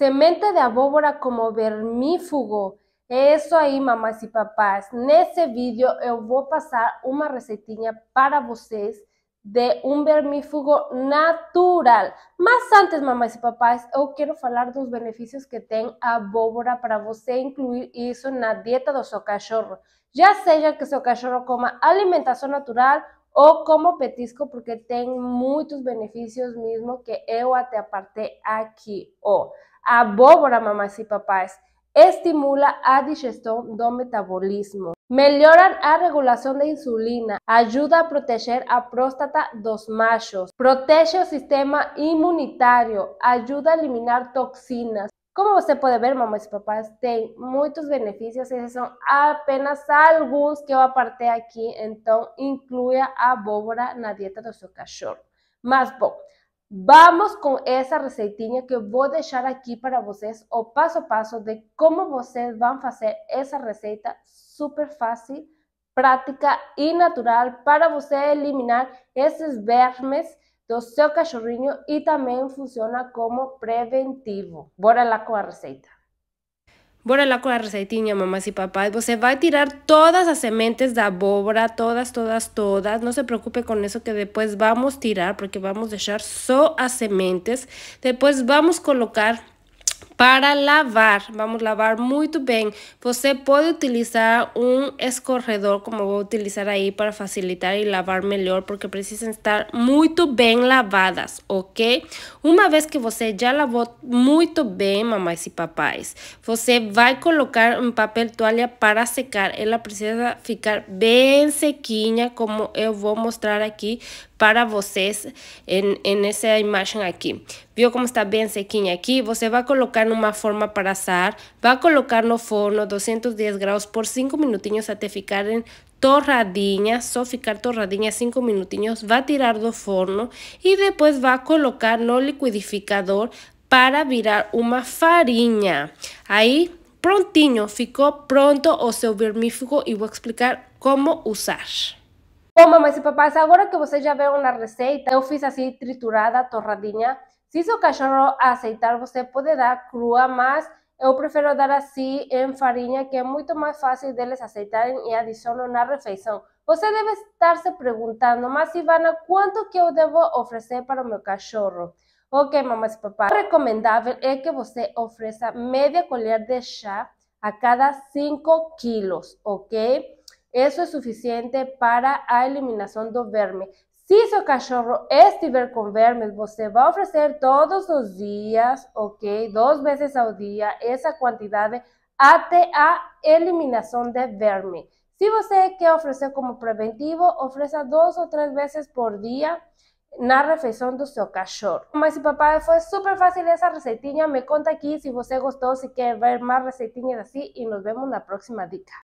Semente de abóbora como vermífugo. Eso ahí mamás y papás. en Nesse vídeo eu vou pasar una receitinha para vocês de un vermífugo natural. Mas antes, mamás y papás, eu hablar falar los beneficios que tem abóbora para você incluir isso na dieta de su cachorro. ya sea que su cachorro coma alimentación natural o como petisco, porque tem muchos beneficios mismo que eu até aparté aquí oh, abóbora, mamás y papás. Estimula a digestión do metabolismo. melhora la regulación de insulina, ayuda a proteger a próstata dos machos, protege el sistema inmunitario, ayuda a eliminar toxinas. Como usted puede ver, mamás y papás, tienen muchos beneficios, y son apenas algunos que yo aquí, entonces entonces incluya a en la dieta de su cachorro. Más bom, Vamos com essa receitinha que eu vou deixar aqui para vocês o passo a passo de como vocês vão fazer essa receita super fácil, prática e natural para você eliminar esses vermes do seu cachorrinho e também funciona como preventivo. Bora lá com a receita. Bora la la receitinha, mamás y papás. Pues, va a tirar todas las sementes de abóbora, todas, todas, todas. No se preocupe con eso que después vamos a tirar, porque vamos a dejar solo a sementes. Después vamos a colocar para lavar, vamos a lavar muy bien. Você pues puede utilizar un escorredor, como voy a utilizar ahí para facilitar y lavar melhor, porque precisan estar muy bien lavadas, ok? Una vez que você já muy bien, mamás y papás, usted va a colocar un papel toalha para secar. Ela precisa ficar bien sequinha, como voy a mostrar aquí para vocês en esta imagen aquí. aqui. Viu como está bien sequinha aqui? Você a colocar una forma para va a colocar no forno 210 grados por 5 minutinhos que ficarem torradinhas, só ficar torradinhas 5 minutinhos, a tirar do forno después va a colocar no liquidificador para virar una farinha. ahí prontinho, ficou pronto o seu y voy a explicar cómo usar. Bom, oh, mamães e papás, ahora que vocês ya viram la receita, eu fiz assim triturada, torradinha, si su cachorro aceitar, usted pues, puede dar crúa más. yo prefiero dar así en farinha, que es mucho más fácil deles aceitar y adicionar na refeição. Você Usted debe estarse preguntando, mas Ivana, cuánto que eu debo ofrecer para mi cachorro? Ok, mamás y papás, recomendable es que usted ofrezca media colher de chá a cada 5 kilos, ok? Eso es suficiente para la eliminación del verme. Si su cachorro estiver con vermes, va a ofrecer todos los días, ok? dos veces día, día, esa cantidad até a eliminación de verme. Si usted quiere ofrecer como preventivo, ofereça dos o tres veces por día na refeição de seu cachorro. Mas papá, fue super fácil esa receitinha. Me conta aquí si usted gustó, si quiere ver más receitinhas así y nos vemos la próxima dica.